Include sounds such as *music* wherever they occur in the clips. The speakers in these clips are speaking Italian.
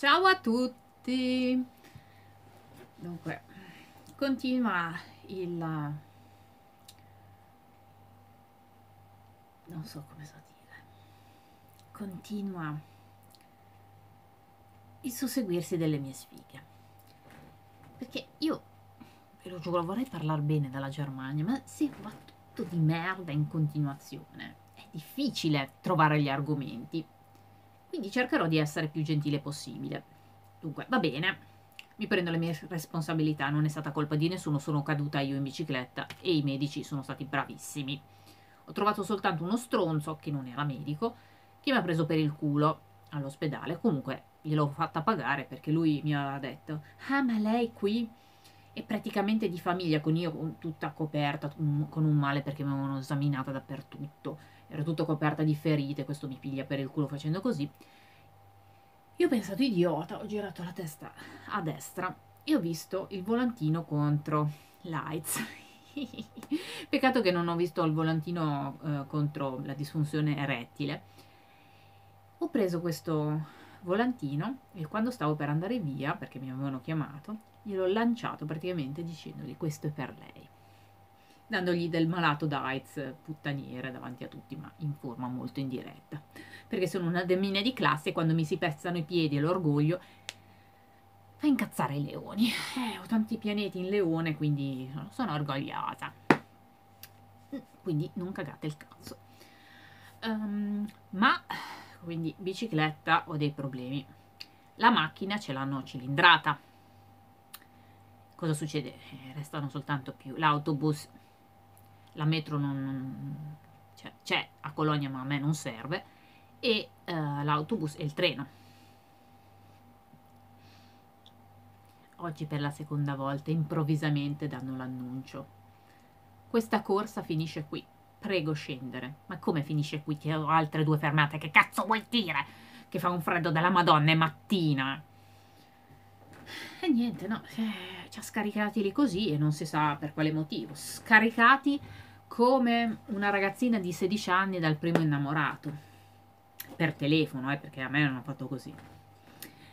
Ciao a tutti! Dunque, continua il... non so come so dire, continua il susseguirsi delle mie sfighe. Perché io, ve lo giuro, vorrei parlare bene della Germania, ma si va tutto di merda in continuazione. È difficile trovare gli argomenti. Quindi cercherò di essere più gentile possibile. Dunque, va bene. Mi prendo le mie responsabilità, non è stata colpa di nessuno, sono caduta io in bicicletta e i medici sono stati bravissimi. Ho trovato soltanto uno stronzo, che non era medico, che mi ha preso per il culo all'ospedale. Comunque gliel'ho fatta pagare perché lui mi aveva detto, ah ma lei qui è praticamente di famiglia, con io tutta coperta con un male perché mi avevano esaminata dappertutto era tutto coperta di ferite, questo mi piglia per il culo facendo così. Io ho pensato idiota, ho girato la testa a destra e ho visto il volantino contro Lights. *laughs* Peccato che non ho visto il volantino eh, contro la disfunzione rettile. Ho preso questo volantino e quando stavo per andare via, perché mi avevano chiamato, gliel'ho lanciato praticamente dicendogli questo è per lei dandogli del malato da puttaniere davanti a tutti, ma in forma molto indiretta. Perché sono una demina di classe e quando mi si pezzano i piedi e l'orgoglio fa incazzare i leoni. Eh, ho tanti pianeti in leone, quindi sono, sono orgogliosa. Quindi non cagate il cazzo. Um, ma, quindi bicicletta ho dei problemi. La macchina ce l'hanno cilindrata. Cosa succede? Eh, restano soltanto più l'autobus la metro non, cioè, c'è cioè, a Colonia ma a me non serve, e eh, l'autobus e il treno. Oggi per la seconda volta improvvisamente danno l'annuncio. Questa corsa finisce qui. Prego scendere. Ma come finisce qui? Che ho altre due fermate. Che cazzo vuol dire? Che fa un freddo della madonna, è mattina. E niente, no. Eh, ci ha scaricati lì così e non si sa per quale motivo. Scaricati come una ragazzina di 16 anni dal primo innamorato. Per telefono, eh, perché a me non hanno fatto così.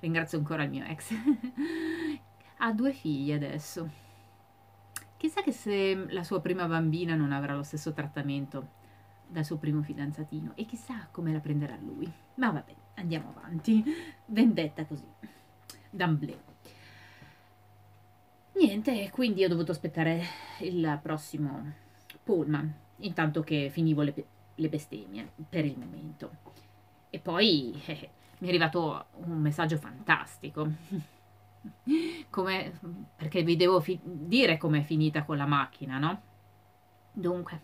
Ringrazio ancora il mio ex. *laughs* ha due figlie adesso. Chissà che se la sua prima bambina non avrà lo stesso trattamento dal suo primo fidanzatino e chissà come la prenderà lui. Ma vabbè, andiamo avanti. Vendetta così. D'amblè. Niente, quindi ho dovuto aspettare il prossimo pullman, intanto che finivo le, le bestemmie per il momento. E poi eh, mi è arrivato un messaggio fantastico. *laughs* come, perché vi devo dire com'è finita con la macchina, no? Dunque,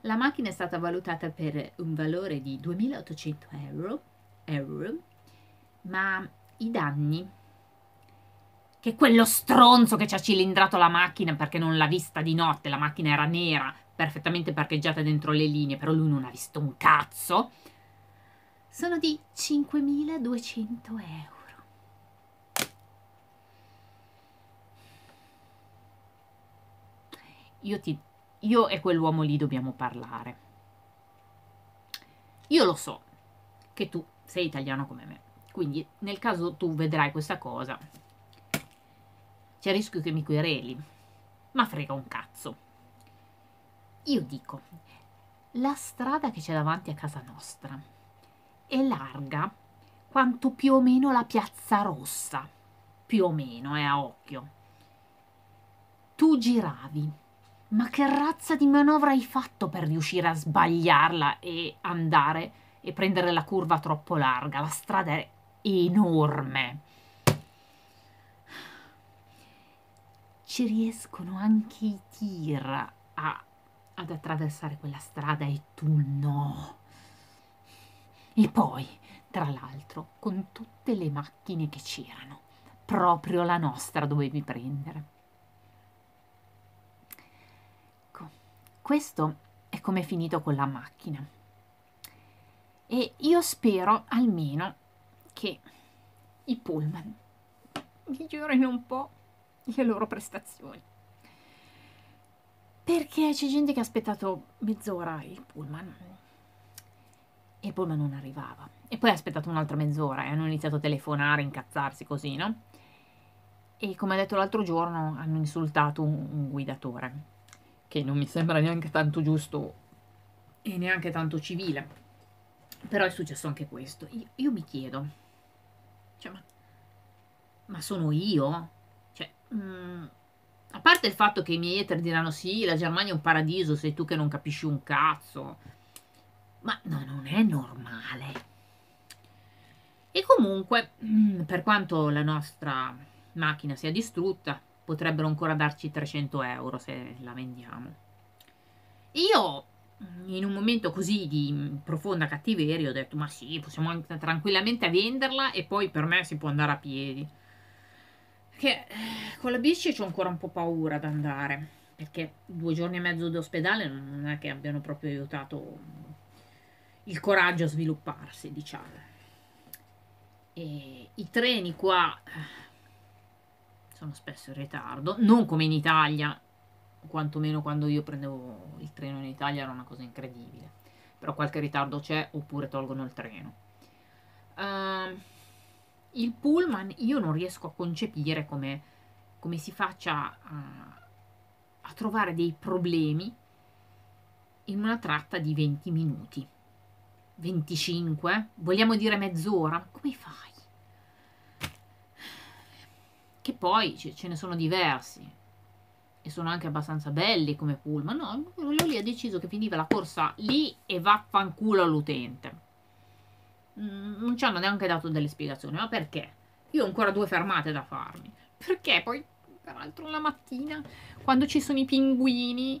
*laughs* la macchina è stata valutata per un valore di 2.800 euro, euro ma i danni che quello stronzo che ci ha cilindrato la macchina perché non l'ha vista di notte, la macchina era nera, perfettamente parcheggiata dentro le linee, però lui non ha visto un cazzo, sono di 5.200 euro. Io, ti, io e quell'uomo lì dobbiamo parlare. Io lo so che tu sei italiano come me, quindi nel caso tu vedrai questa cosa, c'è il rischio che mi quereli, ma frega un cazzo. Io dico, la strada che c'è davanti a casa nostra è larga quanto più o meno la piazza rossa, più o meno, è eh, a occhio. Tu giravi, ma che razza di manovra hai fatto per riuscire a sbagliarla e andare e prendere la curva troppo larga? La strada è enorme ci riescono anche i tir a, ad attraversare quella strada e tu no. E poi, tra l'altro, con tutte le macchine che c'erano, proprio la nostra dovevi prendere. Ecco, questo è come è finito con la macchina. E io spero almeno che i pullman migliorino un po' le loro prestazioni. Perché c'è gente che ha aspettato mezz'ora il pullman e il pullman non arrivava. E poi ha aspettato un'altra mezz'ora e hanno iniziato a telefonare, incazzarsi così, no? E come ho detto l'altro giorno hanno insultato un, un guidatore, che non mi sembra neanche tanto giusto e neanche tanto civile. Però è successo anche questo. Io, io mi chiedo, cioè, ma, ma sono io mh, mm, a parte il fatto che i miei eter diranno sì, la Germania è un paradiso, sei tu che non capisci un cazzo, ma no, non è normale. E comunque, mh, mm, per quanto la nostra macchina sia distrutta, potrebbero ancora darci 300 euro se la vendiamo. Io in un momento così di mm, profonda cattiveria ho detto ma sì, possiamo anche tranquillamente venderla e poi per me si può andare a piedi che eh, con la bici ho ancora un po' paura ad andare, perché due giorni e mezzo d'ospedale non è che abbiano proprio aiutato il coraggio a svilupparsi, diciamo. E I treni qua eh, sono spesso in ritardo, non come in Italia, quantomeno quando io prendevo il treno in Italia era una cosa incredibile, però qualche ritardo c'è oppure tolgono il treno. Uh, il pullman io non riesco a concepire come, come si faccia a, a trovare dei problemi in una tratta di 20 minuti. 25? Vogliamo dire mezz'ora? Come fai? Che poi ce ne sono diversi e sono anche abbastanza belli come pullman. No, lui ha deciso che finiva la corsa lì e vaffanculo all'utente. Mm, non ci hanno neanche dato delle spiegazioni, ma perché? Io ho ancora due fermate da farmi. Perché poi, peraltro, la mattina, quando ci sono i pinguini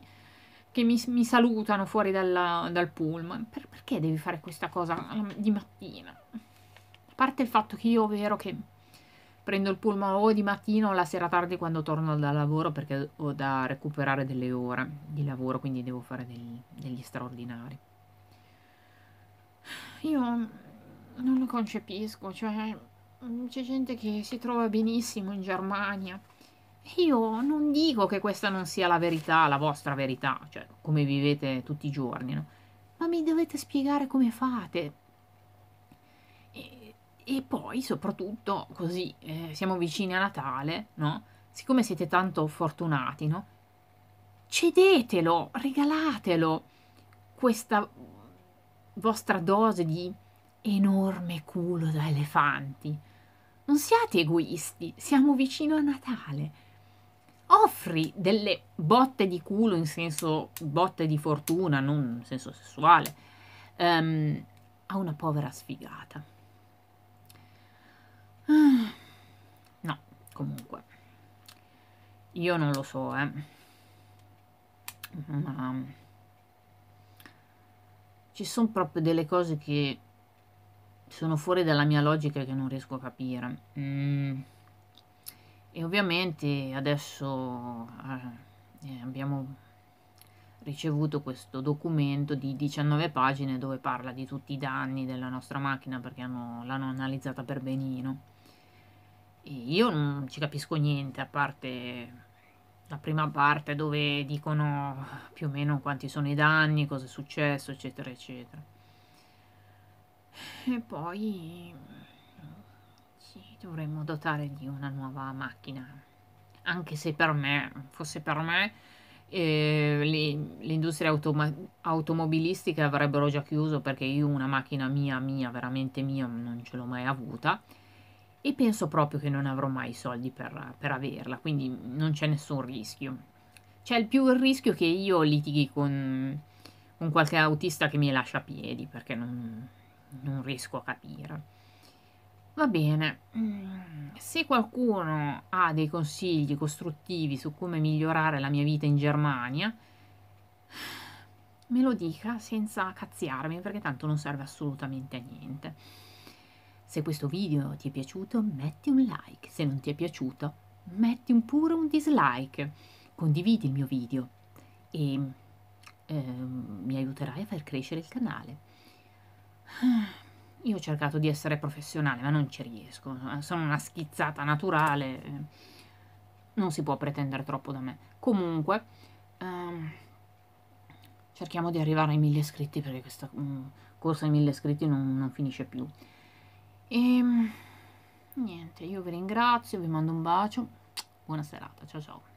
che mi, mi salutano fuori dalla, dal pullman, per, perché devi fare questa cosa di mattina? A parte il fatto che io, vero, che prendo il pullman o di mattina o la sera tardi quando torno dal lavoro perché ho da recuperare delle ore di lavoro, quindi devo fare degli, degli straordinari. Io non lo concepisco, cioè mm, c'è gente che si trova benissimo in Germania. Io non dico che questa non sia la verità, la vostra verità, cioè come vivete tutti i giorni, no? ma mi dovete spiegare come fate. E, e poi, soprattutto, così eh, siamo vicini a Natale, no? Siccome siete tanto fortunati, no? Cedetelo, regalatelo questa vostra dose di enorme culo da elefanti. Non siate egoisti, siamo vicino a Natale. Offri delle botte di culo in senso botte di fortuna, non in senso sessuale, um, a una povera sfigata. Ah, no, comunque, io non lo so, eh. Ma ci sono proprio delle cose che sono fuori dalla mia logica che non riesco a capire. Mm. E ovviamente adesso eh, eh abbiamo ricevuto questo documento di 19 pagine dove parla di tutti i danni della nostra macchina perché hanno, l'hanno analizzata per benino. E io non ci capisco niente, a parte la prima parte dove dicono più o meno quanti sono i danni, cosa è successo, eccetera, eccetera. E poi ci dovremmo dotare di una nuova macchina, anche se per me, fosse per me, eh, le, le, industrie automobilistiche avrebbero già chiuso perché io una macchina mia, mia, veramente mia, non ce l'ho mai avuta e penso proprio che non avrò mai i soldi per, per averla, quindi non c'è nessun rischio. C'è il più il rischio che io litighi con, con qualche autista che mi lascia a piedi perché non, non riesco a capire. Va bene, mm, se qualcuno ha dei consigli costruttivi su come migliorare la mia vita in Germania, me lo dica senza cazziarmi perché tanto non serve assolutamente a niente. Se questo video ti è piaciuto metti un like, se non ti è piaciuto metti un pure un dislike, condividi il mio video e eh, mi aiuterai a far crescere il canale. Eh, io ho cercato di essere professionale, ma non ci riesco. Sono una schizzata naturale. Non si può pretendere troppo da me. Comunque, ehm, cerchiamo di arrivare ai mille iscritti perché questa um, mm, corsa ai mille iscritti non, non finisce più. E ehm, niente, io vi ringrazio, vi mando un bacio. Buona serata, ciao ciao.